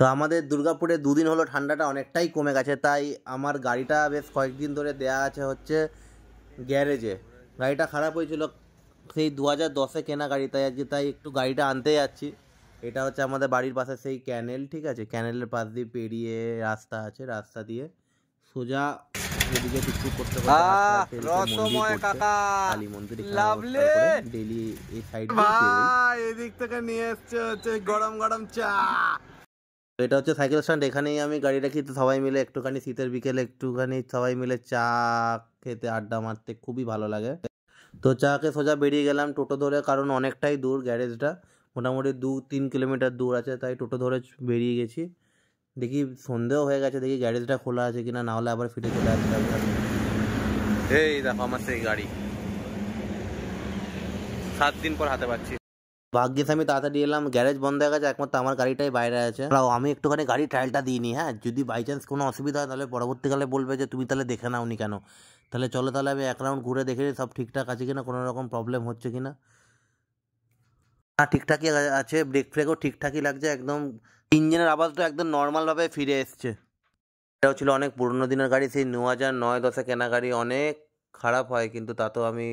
তো আমাদের দুর্গাপুরে দুদিন হলো ঠান্ডাটা অনেকটাই কমে গেছে তাই আমার গাড়িটা বেশ কয়েকদিন ধরে দেয়া আছে হচ্ছে গ্যারেজে গাড়িটা খারাপ হয়েছিল সেই দু হাজার দশে কেনা গাড়ি তাই আজকে তাই একটু গাড়িটা আনতে যাচ্ছি এটা হচ্ছে আমাদের বাড়ির পাশে সেই ক্যানেল ঠিক আছে ক্যানেলের পাশ দিয়ে পেরিয়ে রাস্তা আছে রাস্তা দিয়ে সোজা এদিকে করতে ডেলি এই সাইড ভাই এদিক থেকে নিয়ে এসছে হচ্ছে গরম গরম চা তো এটা হচ্ছে সাইকেল স্ট্যান্ড এখানেই আমি গাড়ি রাখি তো সবাই মিলে একটুখানি শীতের বিকেলে একটুখানি সবাই মিলে চা খেতে আড্ডা মারতে খুবই ভালো লাগে তো চাকে সোজা বেরিয়ে গেলাম টোটো ধরে কারণ অনেকটাই দূর গ্যারেজটা মোটামুটি দু তিন কিলোমিটার দূর আছে তাই টোটো ধরে বেরিয়ে গেছি দেখি সন্ধেও হয়ে গেছে দেখি গ্যারেজটা খোলা আছে কিনা না হলে আবার ফিরে চলে আসতে হবে এই দেখো আমার সেই গাড়ি সাত দিন পর হাতে পাচ্ছি ভাগ্যিস আমি তাড়াতাড়ি এলাম গ্যারেজ বন্ধ হয়ে গেছে একমাত্র আমার গাড়িটাই বাইরে আছে আমি একটুখানি গাড়ি ট্রায়ালটা দিইনি হ্যাঁ যদি বাই চান্স কোনো অসুবিধা হয় তাহলে পরবর্তীকালে বলবে যে তুমি তাহলে দেখে নাওনি কেন তাহলে চলো তাহলে আমি এক রাউন্ড ঘুরে দেখে সব ঠিকঠাক আছে কিনা কোনো রকম প্রবলেম হচ্ছে কিনা না হ্যাঁ, ঠিকঠাকই আছে ব্রেক ফ্রেকও ঠিকঠাকই লাগছে একদম ইঞ্জিনের আওয়াজটা একদম নর্মালভাবে ফিরে এসছে এটাও ছিল অনেক পুরনো দিনের গাড়ি সেই ন হাজার নয় দশে কেনা গাড়ি অনেক খারাপ হয় কিন্তু তা তো আমি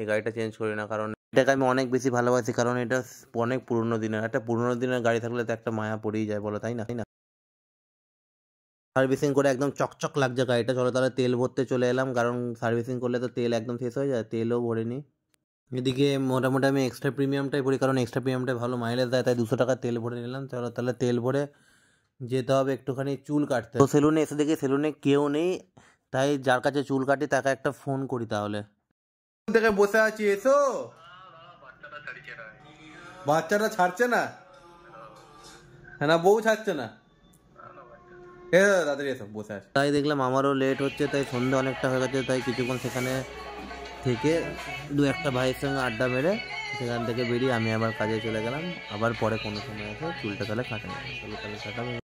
এই গাড়িটা চেঞ্জ করি না কারণ এটাকে আমি অনেক বেশি ভালোবাসি কারণ এটা অনেক পুরনো দিনের একটা পুরনো দিনের গাড়ি থাকলে তো একটা মায়া পড়েই যায় বলো তাই না তাই না সার্ভিসিং করে একদম চকচক লাগছে গাড়িটা চলো তাহলে তেল ভরতে চলে এলাম কারণ সার্ভিসিং করলে তো তেল একদম শেষ হয়ে যায় তেলও ভরে নি এদিকে মোটামুটি আমি এক্সট্রা প্রিমিয়ামটাই ভরি কারণ এক্সট্রা প্রিমিয়ামটা ভালো মাইলেজ দেয় তাই দুশো টাকা তেল ভরে নিলাম চলো তাহলে তেল ভরে যেতে হবে একটুখানি চুল কাটতে তো সেলুনে এসে দেখি সেলুনে কেউ নেই তাই যার কাছে চুল কাটি তাকে একটা ফোন করি তাহলে বসে আছি এসো বাচ্চাটা ছাড়ছে না হ্যাঁ না বউ ছাড়ছে না এসব বসে আছে তাই দেখলাম আমারও লেট হচ্ছে তাই সন্ধ্যা অনেকটা হয়ে গেছে তাই কিছুক্ষণ সেখানে থেকে দু একটা ভাইয়ের সঙ্গে আড্ডা মেরে সেখান থেকে বেরিয়ে আমি আবার কাজে চলে গেলাম আবার পরে কোনো সময় আছে চুলটা তাহলে কাটানো তাহলে কাটাবো